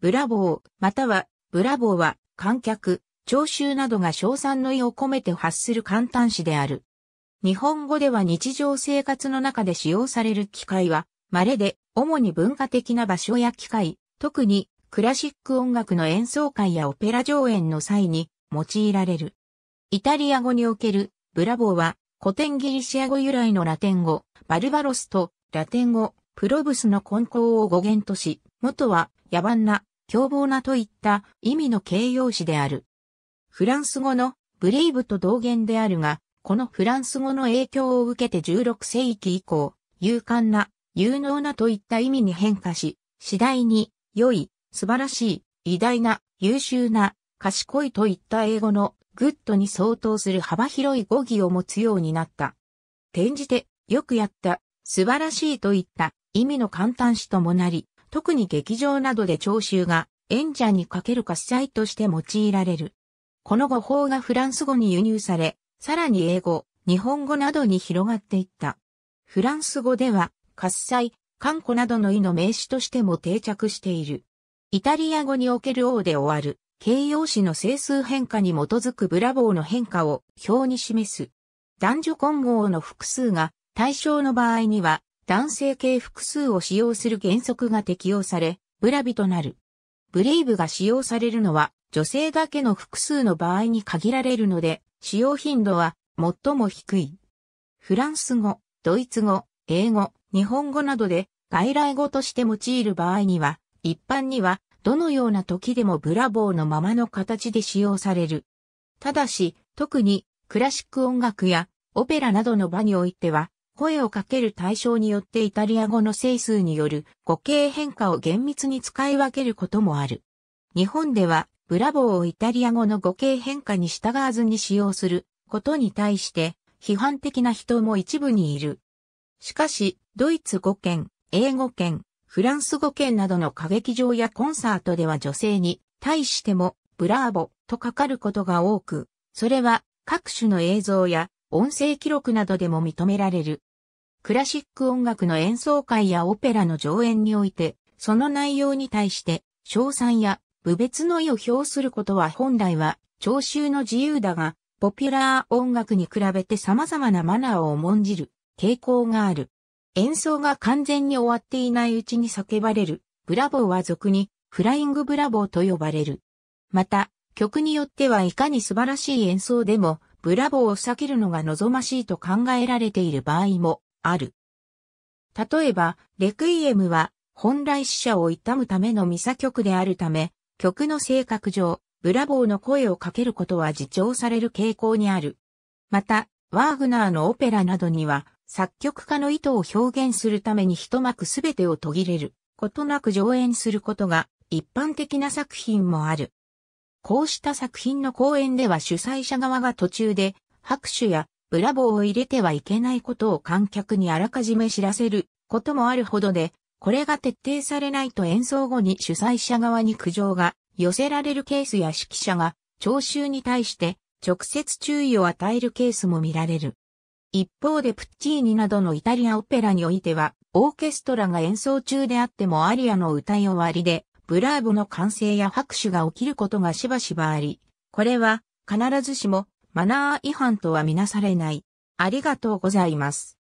ブラボー、または、ブラボーは、観客、聴衆などが称賛の意を込めて発する簡単詞である。日本語では日常生活の中で使用される機械は、稀で、主に文化的な場所や機械、特にクラシック音楽の演奏会やオペラ上演の際に用いられる。イタリア語におけるブラボーは古典ギリシア語由来のラテン語バルバロスとラテン語プロブスの混交を語源とし、元は野蛮な凶暴なといった意味の形容詞である。フランス語のブレイブと同源であるが、このフランス語の影響を受けて16世紀以降、勇敢な、有能なといった意味に変化し、次第に、良い、素晴らしい、偉大な、優秀な、賢いといった英語のグッドに相当する幅広い語義を持つようになった。転じて、よくやった、素晴らしいといった意味の簡単詞ともなり、特に劇場などで聴衆が演者にかける喝采として用いられる。この語法がフランス語に輸入され、さらに英語、日本語などに広がっていった。フランス語では、喝采、看護などの意の名詞としても定着している。イタリア語における王で終わる、形容詞の整数変化に基づくブラボーの変化を表に示す。男女混合の複数が対象の場合には、男性系複数を使用する原則が適用され、ブラビとなる。ブレイブが使用されるのは、女性だけの複数の場合に限られるので、使用頻度は最も低い。フランス語、ドイツ語、英語、日本語などで外来語として用いる場合には、一般にはどのような時でもブラボーのままの形で使用される。ただし、特にクラシック音楽やオペラなどの場においては、声をかける対象によってイタリア語の整数による語形変化を厳密に使い分けることもある。日本では、ブラボーをイタリア語の語形変化に従わずに使用することに対して、批判的な人も一部にいる。しかし、ドイツ語圏、英語圏、フランス語圏などの歌劇場やコンサートでは女性に対しても、ブラーボとかかることが多く、それは各種の映像や音声記録などでも認められる。クラシック音楽の演奏会やオペラの上演において、その内容に対して、賞賛や部別の意を表することは本来は聴衆の自由だが、ポピュラー音楽に比べて様々なマナーを重んじる傾向がある。演奏が完全に終わっていないうちに叫ばれる、ブラボーは俗にフライングブラボーと呼ばれる。また、曲によってはいかに素晴らしい演奏でも、ブラボーを避けるのが望ましいと考えられている場合もある。例えば、レクイエムは、本来死者を悼むためのミサ曲であるため、曲の性格上、ブラボーの声をかけることは自重される傾向にある。また、ワーグナーのオペラなどには、作曲家の意図を表現するために一幕すべてを途切れる、ことなく上演することが一般的な作品もある。こうした作品の公演では主催者側が途中で拍手やブラボーを入れてはいけないことを観客にあらかじめ知らせることもあるほどで、これが徹底されないと演奏後に主催者側に苦情が寄せられるケースや指揮者が聴衆に対して直接注意を与えるケースも見られる。一方でプッチーニなどのイタリアオペラにおいては、オーケストラが演奏中であってもアリアの歌い終わりで、ブラーボの歓声や拍手が起きることがしばしばあり、これは必ずしもマナー違反とはみなされない。ありがとうございます。